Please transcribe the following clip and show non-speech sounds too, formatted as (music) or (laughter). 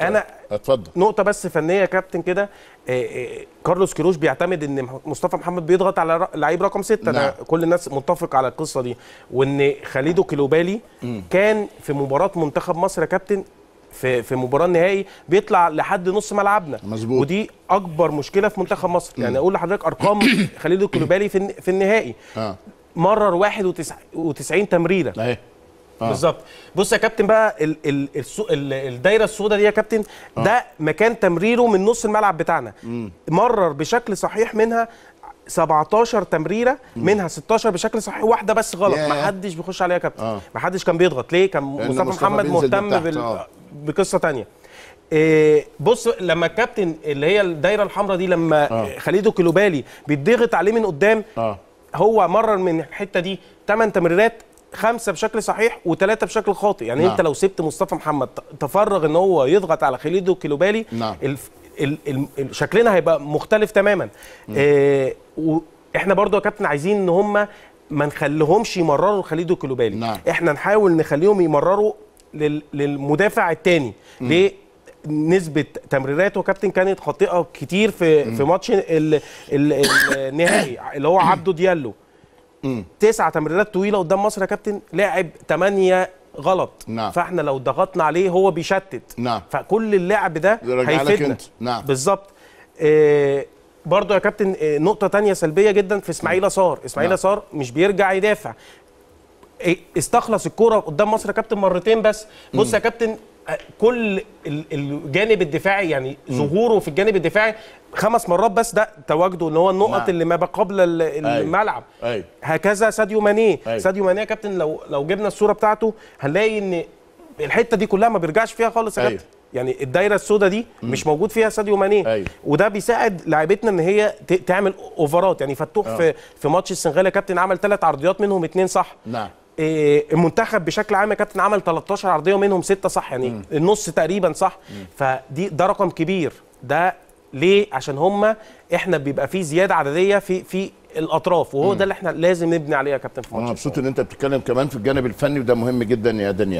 انا اتفضل نقطه بس فنيه يا كابتن كده آه، آه، كارلوس كيروش بيعتمد ان مصطفى محمد بيضغط على لعيب رقم ستة نعم. كل الناس متفق على القصه دي وان خليدو كيلوبالي م. كان في مباراه منتخب مصر يا كابتن في في مباراه النهائي بيطلع لحد نص ملعبنا مظبوط ودي اكبر مشكله في منتخب مصر م. يعني اقول لحضرتك ارقام (coughs) خليدو كيلوبالي في النهائي آه. مرر 91 تمريره آه. بالظبط بص يا كابتن بقى ال ال ال الدايره السوداء دي يا كابتن آه. ده مكان تمريره من نص الملعب بتاعنا مم. مرر بشكل صحيح منها 17 تمريره منها 16 بشكل صحيح واحده بس غلط ما حدش بيخش عليها يا كابتن آه. ما حدش كان بيضغط ليه كان مصطفى محمد مهتم بال... آه. بقصه ثانيه إيه بص لما الكابتن اللي هي الدايره الحمراء دي لما آه. خليدو كلوبالي بيتضغط عليه من قدام آه. هو مرر من الحته دي 8 تمريرات خمسه بشكل صحيح وثلاثه بشكل خاطئ يعني نعم. انت لو سبت مصطفى محمد تفرغ ان هو يضغط على خليدو كيلوبالي نعم. ال... ال... ال... شكلنا هيبقى مختلف تماما اه... واحنا برضو يا كابتن عايزين ان هم ما نخليهمش يمرروا خليدو كيلوبالي نعم. احنا نحاول نخليهم يمرروا لل... للمدافع الثاني ليه نسبه تمريراته كابتن كانت خاطئه كتير في مم. في ماتش (coughs) النهائي اللي هو عبده ديالو تسع تمريرات طويله قدام مصر يا كابتن لاعب ثمانيه غلط نعم. فاحنا لو ضغطنا عليه هو بيشتت نعم. فكل اللعب ده هيفيدنا نعم. بالظبط إيه برضه يا كابتن إيه نقطه تانية سلبيه جدا في اسماعيل صار اسماعيل نعم. صار مش بيرجع يدافع إيه، استخلص الكوره قدام مصر يا كابتن مرتين بس بص يا كابتن كل الجانب الدفاعي يعني ظهوره في الجانب الدفاعي خمس مرات بس ده تواجده ان هو النقط نعم. اللي ما قبل أيوه. الملعب أيوه. هكذا ساديو ماني أيوه. ساديو ماني يا كابتن لو لو جبنا الصوره بتاعته هنلاقي ان الحته دي كلها ما بيرجعش فيها خالص يا أيوه. كابتن يعني الدايره السوداء دي مم. مش موجود فيها ساديو ماني أيوه. وده بيساعد لاعبتنا ان هي تعمل اوفرات يعني فتوح آه. في في ماتش السنغال يا كابتن عمل ثلاث عرضيات منهم اثنين صح نعم. إيه، المنتخب بشكل عام يا كابتن عمل 13 عرضيه ومنهم سته صح يعني مم. النص تقريبا صح مم. فدي ده رقم كبير ده ليه عشان هم احنا بيبقى في زياده عدديه في في الاطراف وهو مم. ده اللي احنا لازم نبني عليه يا كابتن في انا مبسوط ان انت بتتكلم كمان في الجانب الفني وده مهم جدا يا دنيا